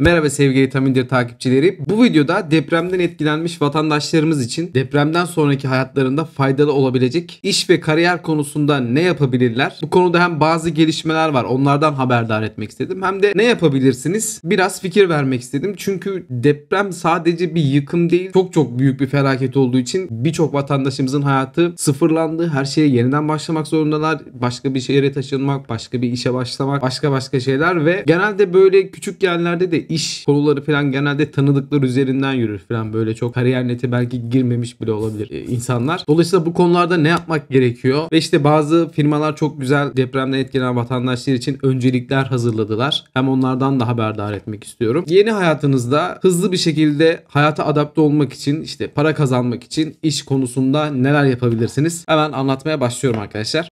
Merhaba sevgili Tamindir takipçileri. Bu videoda depremden etkilenmiş vatandaşlarımız için depremden sonraki hayatlarında faydalı olabilecek iş ve kariyer konusunda ne yapabilirler? Bu konuda hem bazı gelişmeler var onlardan haberdar etmek istedim. Hem de ne yapabilirsiniz? Biraz fikir vermek istedim. Çünkü deprem sadece bir yıkım değil çok çok büyük bir felaket olduğu için birçok vatandaşımızın hayatı sıfırlandı. Her şeye yeniden başlamak zorundalar. Başka bir şehre taşınmak, başka bir işe başlamak, başka başka şeyler ve genelde böyle küçük yerlerde de iş konuları falan genelde tanıdıklar üzerinden yürür falan böyle çok kariyer neti belki girmemiş bile olabilir e, insanlar. Dolayısıyla bu konularda ne yapmak gerekiyor? Ve işte bazı firmalar çok güzel depremden etkilenen vatandaşlar için öncelikler hazırladılar. Hem onlardan da haberdar etmek istiyorum. Yeni hayatınızda hızlı bir şekilde hayata adapte olmak için işte para kazanmak için iş konusunda neler yapabilirsiniz? Hemen anlatmaya başlıyorum arkadaşlar.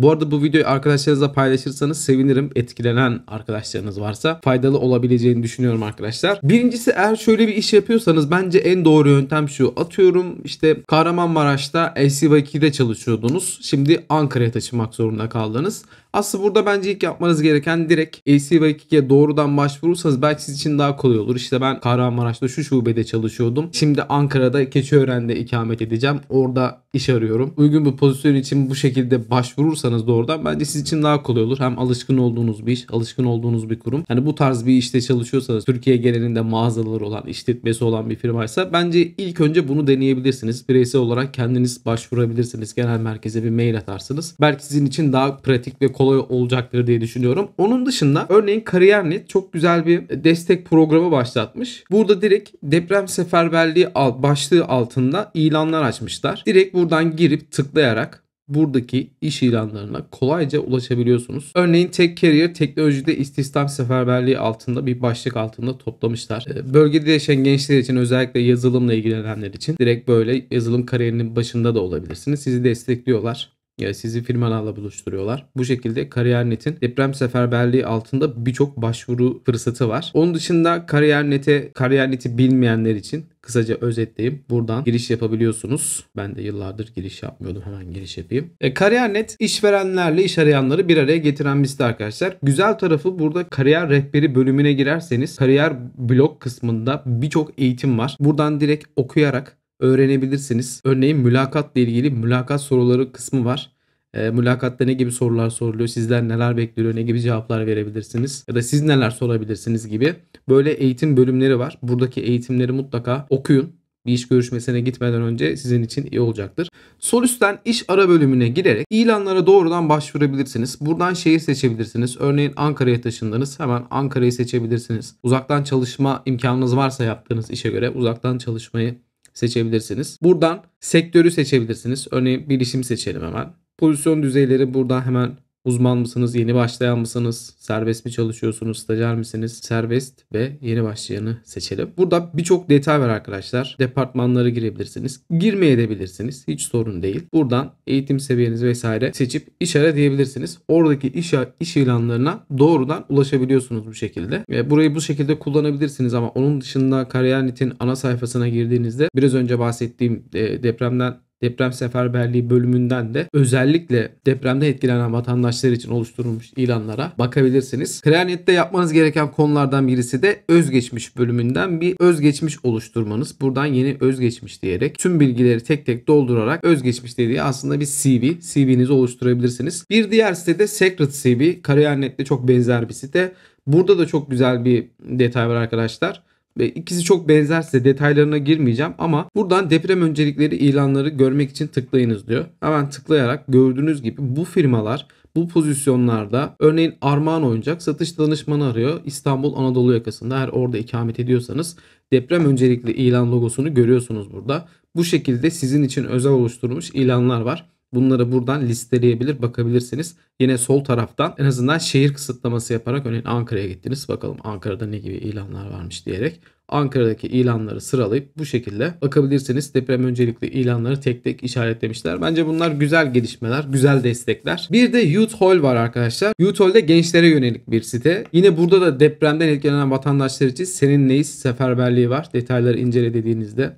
Bu arada bu videoyu arkadaşlarınızla paylaşırsanız sevinirim. Etkilenen arkadaşlarınız varsa faydalı olabileceğini düşünüyorum arkadaşlar. Birincisi eğer şöyle bir iş yapıyorsanız bence en doğru yöntem şu. Atıyorum işte Kahramanmaraş'ta LCV2'de çalışıyordunuz. Şimdi Ankara'ya taşımak zorunda kaldınız. Aslında burada bence ilk yapmanız gereken direkt ACV2'ye doğrudan başvurursanız belki siz için daha kolay olur. İşte ben Kahramanmaraş'ta şu şubede çalışıyordum. Şimdi Ankara'da Keçiören'de ikamet edeceğim. Orada iş arıyorum. Uygun bir pozisyon için bu şekilde başvurursanız yapıyorsanız doğrudan bence siz için daha kolay olur. Hem alışkın olduğunuz bir iş, alışkın olduğunuz bir kurum. Hani bu tarz bir işte çalışıyorsanız Türkiye genelinde mağazaları olan, işletmesi olan bir firmaysa bence ilk önce bunu deneyebilirsiniz. Bireysel olarak kendiniz başvurabilirsiniz. Genel merkeze bir mail atarsınız. Belki sizin için daha pratik ve kolay olacaktır diye düşünüyorum. Onun dışında örneğin Kariyer.net çok güzel bir destek programı başlatmış. Burada direkt deprem seferberliği başlığı altında ilanlar açmışlar. Direkt buradan girip tıklayarak buradaki iş ilanlarına kolayca ulaşabiliyorsunuz. Örneğin Tech Carrier teknolojide istihdam seferberliği altında bir başlık altında toplamışlar. Ee, bölgede yaşayan gençler için özellikle yazılımla ilgilenenler için direkt böyle yazılım kariyerinin başında da olabilirsiniz. Sizi destekliyorlar ya sizi firmalarla buluşturuyorlar. Bu şekilde Kariyer.net'in deprem seferberliği altında birçok başvuru fırsatı var. Onun dışında Kariyer.net'e Kariyer.net'i bilmeyenler için kısaca özetleyeyim. buradan giriş yapabiliyorsunuz. Ben de yıllardır giriş yapmıyordum. Hemen giriş yapayım. E, Kariyer.net işverenlerle iş arayanları bir araya getiren bir site arkadaşlar. Güzel tarafı burada kariyer rehberi bölümüne girerseniz kariyer blog kısmında birçok eğitim var. Buradan direkt okuyarak öğrenebilirsiniz. Örneğin mülakatla ilgili mülakat soruları kısmı var. E, mülakatta ne gibi sorular soruluyor, sizler neler bekliyor, ne gibi cevaplar verebilirsiniz ya da siz neler sorabilirsiniz gibi böyle eğitim bölümleri var. Buradaki eğitimleri mutlaka okuyun. Bir iş görüşmesine gitmeden önce sizin için iyi olacaktır. Sol üstten iş ara bölümüne girerek ilanlara doğrudan başvurabilirsiniz. Buradan şehir seçebilirsiniz. Örneğin Ankara'ya taşındınız. Hemen Ankara'yı seçebilirsiniz. Uzaktan çalışma imkanınız varsa yaptığınız işe göre uzaktan çalışmayı seçebilirsiniz. Buradan sektörü seçebilirsiniz. Örneğin bilişim seçelim hemen. Pozisyon düzeyleri buradan hemen Uzman mısınız? Yeni başlayan mısınız? Serbest mi çalışıyorsunuz? Stajyer misiniz? Serbest ve yeni başlayanı seçelim. Burada birçok detay var arkadaşlar. Departmanlara girebilirsiniz. Girmeye edebilirsiniz. Hiç sorun değil. Buradan eğitim seviyenizi vesaire seçip iş ara diyebilirsiniz. Oradaki iş, iş ilanlarına doğrudan ulaşabiliyorsunuz bu şekilde. Ve burayı bu şekilde kullanabilirsiniz ama onun dışında Kariyer.net'in ana sayfasına girdiğinizde biraz önce bahsettiğim e, depremden deprem seferberliği bölümünden de özellikle depremde etkilenen vatandaşlar için oluşturulmuş ilanlara bakabilirsiniz. Kraniyet'te yapmanız gereken konulardan birisi de özgeçmiş bölümünden bir özgeçmiş oluşturmanız. Buradan yeni özgeçmiş diyerek tüm bilgileri tek tek doldurarak özgeçmiş dediği aslında bir CV. CV'nizi oluşturabilirsiniz. Bir diğer site de Secret CV. Kariyer.net'te çok benzer bir site. Burada da çok güzel bir detay var arkadaşlar ve ikisi çok benzerse detaylarına girmeyeceğim ama buradan deprem öncelikleri ilanları görmek için tıklayınız diyor. Hemen tıklayarak gördüğünüz gibi bu firmalar bu pozisyonlarda örneğin Armağan Oyuncak satış danışmanı arıyor. İstanbul Anadolu yakasında eğer orada ikamet ediyorsanız deprem öncelikli ilan logosunu görüyorsunuz burada. Bu şekilde sizin için özel oluşturmuş ilanlar var. Bunları buradan listeleyebilir bakabilirsiniz. Yine sol taraftan en azından şehir kısıtlaması yaparak örneğin Ankara'ya gittiniz. Bakalım Ankara'da ne gibi ilanlar varmış diyerek Ankara'daki ilanları sıralayıp bu şekilde bakabilirsiniz. Deprem öncelikli ilanları tek tek işaretlemişler. Bence bunlar güzel gelişmeler, güzel destekler. Bir de Youth Hall var arkadaşlar. Youth Hall de gençlere yönelik bir site. Yine burada da depremden etkilenen vatandaşlar için senin neyiz seferberliği var. Detayları incelediğinizde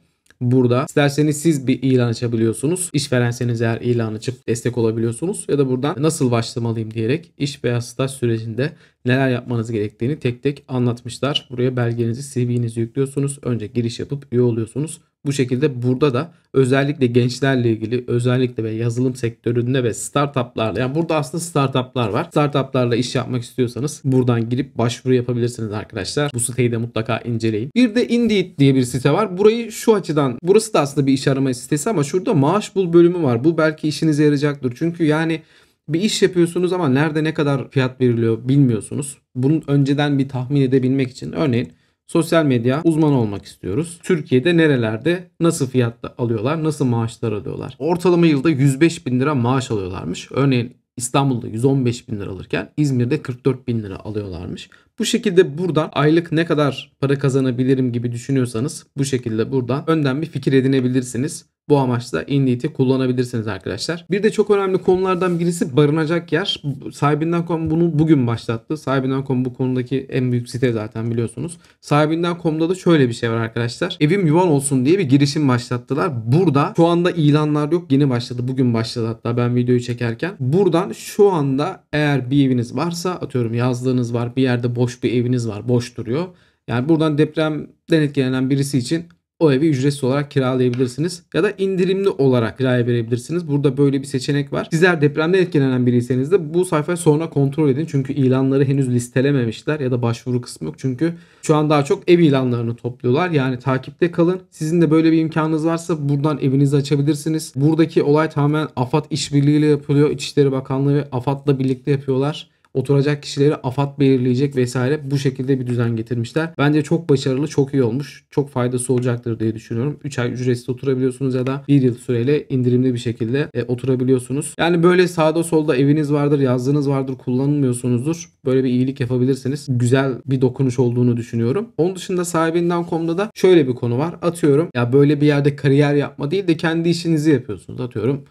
burada. İsterseniz siz bir ilan açabiliyorsunuz. İşverenseniz eğer ilan açıp destek olabiliyorsunuz. Ya da buradan nasıl başlamalıyım diyerek iş veya staj sürecinde neler yapmanız gerektiğini tek tek anlatmışlar. Buraya belgenizi, CV'nizi yüklüyorsunuz. Önce giriş yapıp üye oluyorsunuz. Bu şekilde burada da özellikle gençlerle ilgili özellikle ve yazılım sektöründe ve startuplarla yani burada aslında startuplar var. Startuplarla iş yapmak istiyorsanız buradan girip başvuru yapabilirsiniz arkadaşlar. Bu siteyi de mutlaka inceleyin. Bir de Indeed diye bir site var. Burayı şu açıdan burası da aslında bir iş arama sitesi ama şurada maaş bul bölümü var. Bu belki işinize yarayacaktır. Çünkü yani bir iş yapıyorsunuz ama nerede ne kadar fiyat veriliyor bilmiyorsunuz. Bunun önceden bir tahmin edebilmek için örneğin sosyal medya uzmanı olmak istiyoruz. Türkiye'de nerelerde nasıl fiyatla alıyorlar, nasıl maaşlar alıyorlar? Ortalama yılda 105 bin lira maaş alıyorlarmış. Örneğin İstanbul'da 115 bin lira alırken İzmir'de 44 bin lira alıyorlarmış. Bu şekilde buradan aylık ne kadar para kazanabilirim gibi düşünüyorsanız bu şekilde buradan önden bir fikir edinebilirsiniz bu amaçla InDeed'i kullanabilirsiniz arkadaşlar. Bir de çok önemli konulardan birisi barınacak yer. Sahibinden.com bunu bugün başlattı. Sahibinden.com bu konudaki en büyük site zaten biliyorsunuz. Sahibinden.com'da da şöyle bir şey var arkadaşlar. Evim yuvan olsun diye bir girişim başlattılar. Burada şu anda ilanlar yok. Yeni başladı. Bugün başladı hatta ben videoyu çekerken. Buradan şu anda eğer bir eviniz varsa atıyorum yazdığınız var. Bir yerde boş bir eviniz var. Boş duruyor. Yani buradan depremden etkilenen birisi için o evi ücretsiz olarak kiralayabilirsiniz. Ya da indirimli olarak kiraya verebilirsiniz. Burada böyle bir seçenek var. Sizler depremde etkilenen biriyseniz de bu sayfayı sonra kontrol edin. Çünkü ilanları henüz listelememişler ya da başvuru kısmı yok. Çünkü şu an daha çok ev ilanlarını topluyorlar. Yani takipte kalın. Sizin de böyle bir imkanınız varsa buradan evinizi açabilirsiniz. Buradaki olay tamamen AFAD işbirliğiyle yapılıyor. İçişleri Bakanlığı ve AFAD'la birlikte yapıyorlar. Oturacak kişileri afat belirleyecek vesaire bu şekilde bir düzen getirmişler. Bence çok başarılı, çok iyi olmuş. Çok faydası olacaktır diye düşünüyorum. 3 ay ücretsiz oturabiliyorsunuz ya da 1 yıl süreyle indirimli bir şekilde e, oturabiliyorsunuz. Yani böyle sağda solda eviniz vardır, yazdığınız vardır, kullanılmıyorsunuzdur. Böyle bir iyilik yapabilirsiniz. Güzel bir dokunuş olduğunu düşünüyorum. Onun dışında sahibinden.com'da da şöyle bir konu var. Atıyorum ya böyle bir yerde kariyer yapma değil de kendi işinizi yapıyorsunuz. Atıyorum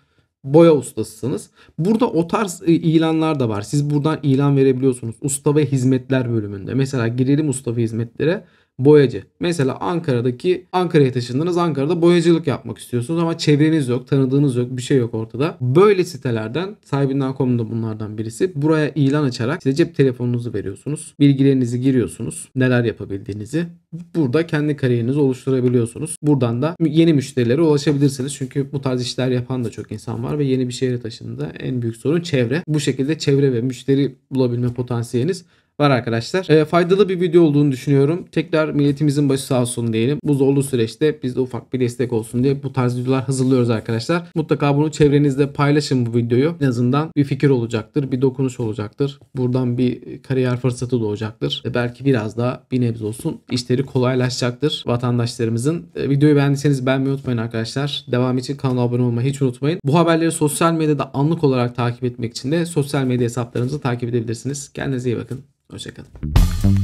boya ustasısınız. Burada o tarz e, ilanlar da var. Siz buradan ilan verebiliyorsunuz. Usta ve hizmetler bölümünde. Mesela girelim usta ve hizmetlere boyacı. Mesela Ankara'daki Ankara'ya taşındınız. Ankara'da boyacılık yapmak istiyorsunuz ama çevreniz yok, tanıdığınız yok, bir şey yok ortada. Böyle sitelerden sahibinden.com da bunlardan birisi. Buraya ilan açarak size cep telefonunuzu veriyorsunuz. Bilgilerinizi giriyorsunuz. Neler yapabildiğinizi. Burada kendi kariyerinizi oluşturabiliyorsunuz. Buradan da yeni müşterilere ulaşabilirsiniz. Çünkü bu tarz işler yapan da çok insan var ve yeni bir şehre taşındığında en büyük sorun çevre. Bu şekilde çevre ve müşteri bulabilme potansiyeliniz var arkadaşlar. E, faydalı bir video olduğunu düşünüyorum. Tekrar milletimizin başı sağ olsun diyelim. Bu zorlu süreçte biz de ufak bir destek olsun diye bu tarz videolar hazırlıyoruz arkadaşlar. Mutlaka bunu çevrenizde paylaşın bu videoyu. En azından bir fikir olacaktır, bir dokunuş olacaktır. Buradan bir kariyer fırsatı doğacaktır. E, belki biraz daha bir nebze olsun işleri kolaylaşacaktır vatandaşlarımızın. E, videoyu beğendiyseniz beğenmeyi unutmayın arkadaşlar. Devam için kanala abone olmayı hiç unutmayın. Bu haberleri sosyal medyada anlık olarak takip etmek için de sosyal medya hesaplarımızı takip edebilirsiniz. Kendinize iyi bakın. Hoşçakalın.